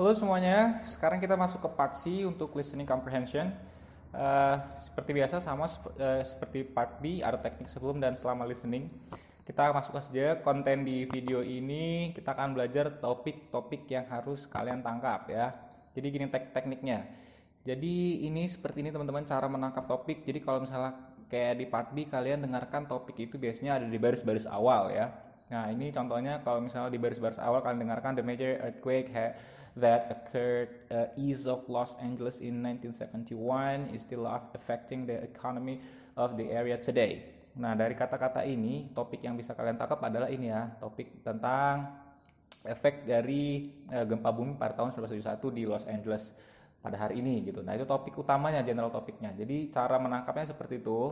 Halo semuanya, sekarang kita masuk ke part C untuk listening comprehension. Uh, seperti biasa sama sep uh, seperti part B ada teknik sebelum dan selama listening. Kita masuk saja konten di video ini kita akan belajar topik-topik yang harus kalian tangkap ya. Jadi gini tek tekniknya. Jadi ini seperti ini teman-teman cara menangkap topik. Jadi kalau misalnya kayak di part B kalian dengarkan topik itu biasanya ada di baris-baris awal ya. Nah ini contohnya kalau misalnya di baris-baris awal kalian dengarkan the major earthquake that occurred uh, east of Los Angeles in 1971 is still affecting the economy of the area today. Nah, dari kata-kata ini, topik yang bisa kalian tangkap adalah ini ya, topik tentang efek dari uh, gempa bumi pada tahun 1971 di Los Angeles pada hari ini gitu. Nah, itu topik utamanya, general topiknya. Jadi, cara menangkapnya seperti itu.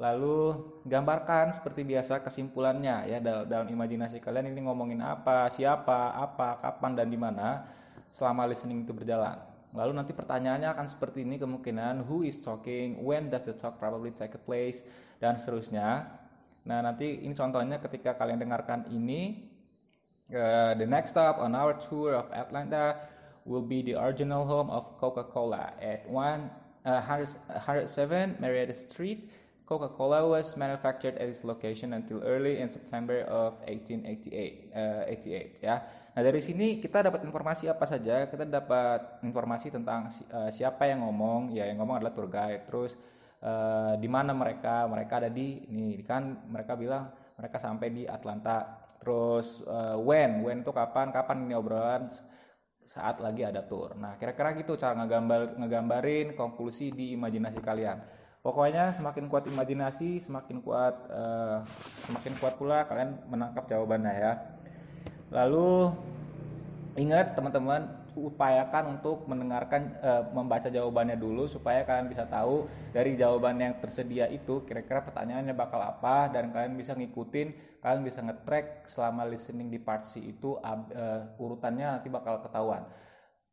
Lalu gambarkan seperti biasa kesimpulannya ya dalam, imajinasi kalian ini ngomongin apa, siapa, apa, kapan dan di mana selama listening itu berjalan. Lalu nanti pertanyaannya akan seperti ini kemungkinan who is talking, when does the talk probably take place dan seterusnya. Nah, nanti ini contohnya ketika kalian dengarkan ini uh, the next stop on our tour of Atlanta will be the original home of Coca-Cola at 107 uh, eh, Street Coca-Cola was manufactured at its location until early in September of 1888. Uh, 88, ya. Nah dari sini kita dapat informasi apa saja? Kita dapat informasi tentang uh, siapa yang ngomong. Ya yang ngomong adalah tour guide. Terus uh, di mana mereka? Mereka ada di ini kan mereka bilang mereka sampai di Atlanta. Terus uh, when? When itu kapan? Kapan ini obrolan? saat lagi ada tour. Nah, kira-kira gitu cara ngegambar ngegambarin konklusi di imajinasi kalian. Pokoknya semakin kuat imajinasi, semakin kuat uh, semakin kuat pula kalian menangkap jawabannya ya. Lalu ingat teman-teman upayakan untuk mendengarkan e, membaca jawabannya dulu supaya kalian bisa tahu dari jawaban yang tersedia itu kira-kira pertanyaannya bakal apa dan kalian bisa ngikutin kalian bisa ngetrack selama listening di part C itu ab, eh, urutannya nanti bakal ketahuan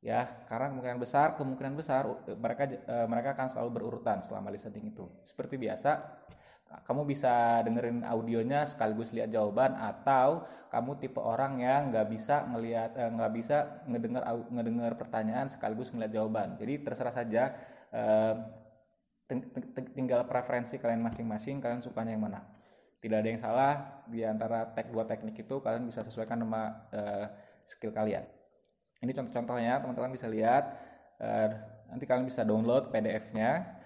ya karena kemungkinan besar kemungkinan besar e, mereka e, mereka akan selalu berurutan selama listening itu seperti biasa kamu bisa dengerin audionya sekaligus lihat jawaban atau kamu tipe orang yang nggak bisa ngelihat e, nggak bisa ngedengar ngedengar pertanyaan sekaligus ngelihat jawaban jadi terserah saja tinggal preferensi kalian masing-masing kalian sukanya yang mana tidak ada yang salah di antara tek dua teknik itu kalian bisa sesuaikan sama skill kalian ini contoh-contohnya, teman-teman bisa lihat. Eh, nanti kalian bisa download PDF-nya.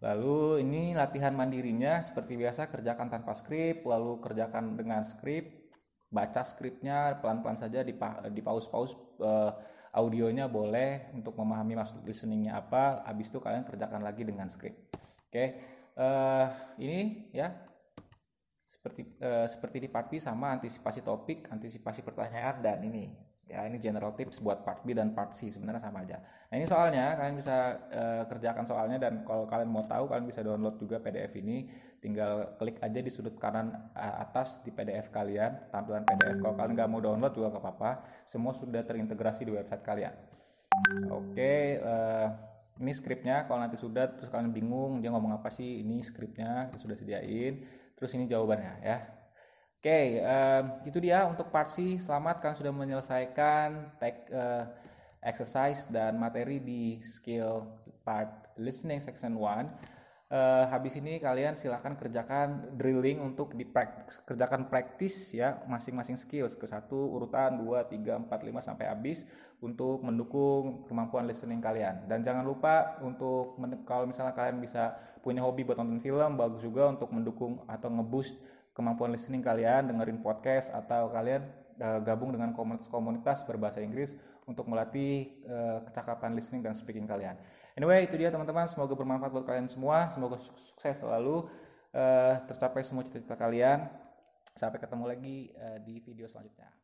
Lalu ini latihan mandirinya seperti biasa kerjakan tanpa skrip, lalu kerjakan dengan skrip, baca skripnya pelan-pelan saja di di pause-pause eh, audionya boleh untuk memahami maksud listeningnya apa, habis itu kalian kerjakan lagi dengan skrip. Oke, eh, ini ya seperti eh, seperti di part B sama antisipasi topik, antisipasi pertanyaan dan ini ya ini general tips buat part B dan part C sebenarnya sama aja nah ini soalnya kalian bisa uh, kerjakan soalnya dan kalau kalian mau tahu kalian bisa download juga PDF ini tinggal klik aja di sudut kanan eh, atas di PDF kalian tampilan PDF kalau kalian nggak mau download juga nggak apa-apa semua sudah terintegrasi di website kalian oke okay, eh, ini skripnya kalau nanti sudah terus kalian bingung dia ngomong apa sih ini skripnya sudah sediain terus ini jawabannya ya Oke, okay, uh, eh, itu dia untuk part C. Selamat kalian sudah menyelesaikan tech, uh, exercise dan materi di skill part listening section 1. Uh, eh, habis ini kalian silahkan kerjakan drilling untuk di kerjakan praktis ya masing-masing skill ke satu urutan 2, 3, 4, 5 sampai habis untuk mendukung kemampuan listening kalian. Dan jangan lupa untuk kalau misalnya kalian bisa punya hobi buat nonton film bagus juga untuk mendukung atau ngeboost kemampuan listening kalian, dengerin podcast atau kalian uh, gabung dengan komunitas-komunitas berbahasa Inggris untuk melatih uh, kecakapan listening dan speaking kalian. Anyway, itu dia teman-teman, semoga bermanfaat buat kalian semua, semoga sukses selalu uh, tercapai semua cita-cita kalian. Sampai ketemu lagi uh, di video selanjutnya.